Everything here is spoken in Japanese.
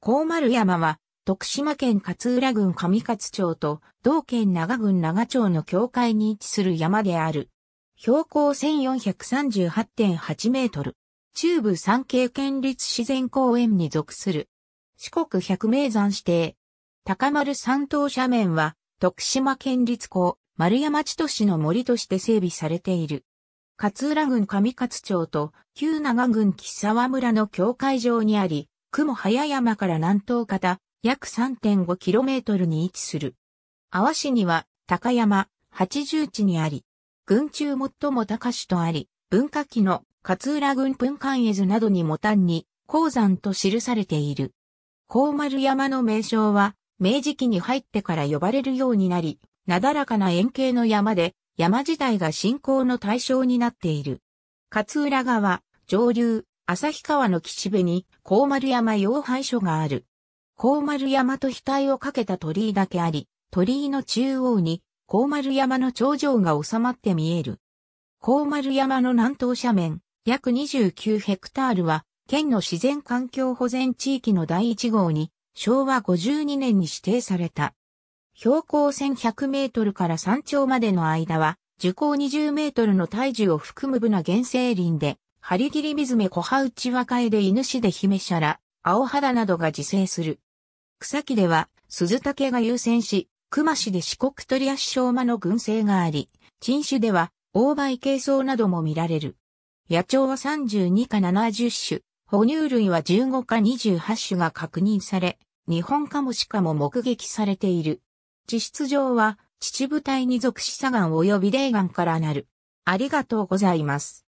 高丸山は、徳島県勝浦郡上勝町と、同県長郡長町の境界に位置する山である。標高1438.8メートル。中部山系県立自然公園に属する。四国百名山指定。高丸山島斜面は、徳島県立港、丸山千歳の森として整備されている。勝浦郡上勝町と、旧長郡木沢村の境界上にあり、雲早山から南東方、約 3.5km に位置する。阿波市には、高山、八十地にあり、群中最も高市とあり、文化期の勝浦郡分館絵図などにも単に、鉱山と記されている。高丸山の名称は、明治期に入ってから呼ばれるようになり、なだらかな円形の山で、山自体が信仰の対象になっている。勝浦川、上流、旭川の岸辺に、高丸山洋廃所がある。高丸山と額をかけた鳥居だけあり、鳥居の中央に、高丸山の頂上が収まって見える。高丸山の南東斜面、約29ヘクタールは、県の自然環境保全地域の第1号に、昭和52年に指定された。標高1100メートルから山頂までの間は、樹高20メートルの体重を含む部な原生林で、ハリギリミズメコハウチワカエデイヌシデヒメシャラ、青肌などが自生する。草木では、タケが優先し、マシで四国ショウマの群生があり、陳種では、オケイソウなども見られる。野鳥は32か70種、哺乳類は15か28種が確認され、日本カモシカも目撃されている。地質上は、秩父帯に属し砂岩及び霊岩からなる。ありがとうございます。